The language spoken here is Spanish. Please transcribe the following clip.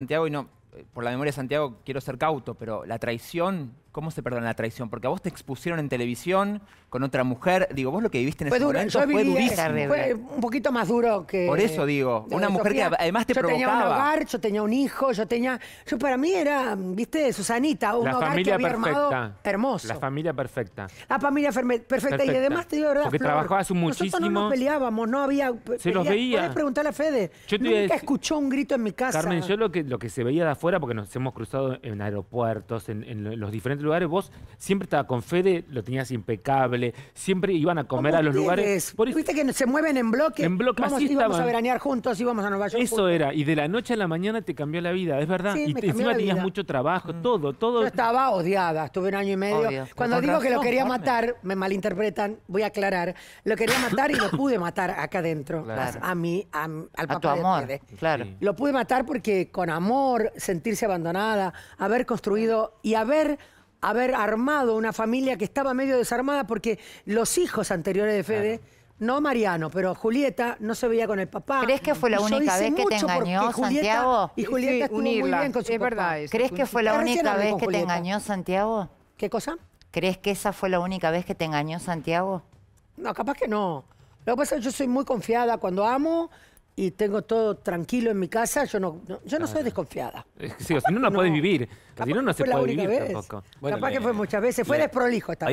Santiago y no, eh, por la memoria de Santiago quiero ser cauto, pero la traición, ¿cómo se perdona la traición? Porque a vos te expusieron en televisión con otra mujer. Digo, vos lo que viviste en ese momento fue durísimo. Fue un poquito más duro que... Por eso digo, una mujer que además te provocaba. Yo tenía un hogar, yo tenía un hijo, yo tenía... Yo para mí era, viste, Susanita, un hogar familia que había perfecta. armado La familia perfecta. La familia perfecta. Y además te digo verdad, Porque Flor, muchísimo. Nosotros no nos peleábamos, no había... Se los veía. ¿Puedes preguntarle a Fede. Nunca escuchó un grito en mi casa. Carmen, yo lo que se veía de afuera porque nos hemos cruzado en aeropuertos, en, los diferentes lugares, vos siempre estaba con Fede, lo tenías impecable, siempre iban a comer a los lugares. Por Viste que se mueven en bloque. En bloque, vamos, íbamos a veranear juntos, íbamos a Nueva York. Eso era, y de la noche a la mañana te cambió la vida, es verdad. y encima tenías mucho trabajo, mm. todo, todo. Yo estaba odiada, estuve un año y medio. Cuando digo que lo quería matar, me malinterpretan, voy a aclarar. Lo quería matar y lo pude matar acá adentro. A mí, al papá tu amor, Lo pude matar porque con amor, sentirse abandonada, haber construido y haber haber armado una familia que estaba medio desarmada porque los hijos anteriores de Fede, no Mariano, pero Julieta no se veía con el papá. ¿Crees que fue la única vez que te engañó Santiago? Y Julieta estuvo muy bien con su es papá. ¿Crees que fue la única vez que te engañó Santiago? ¿Qué cosa? ¿Crees que esa fue la única vez que te engañó Santiago? No, capaz que no. Lo que pasa es que yo soy muy confiada. Cuando amo, y tengo todo tranquilo en mi casa, yo no, yo no soy desconfiada. Eh, si no, no, puedes vivir. Si no, no se puede vivir tampoco. Capaz que fue eh, muchas veces. Fue desprolijo esta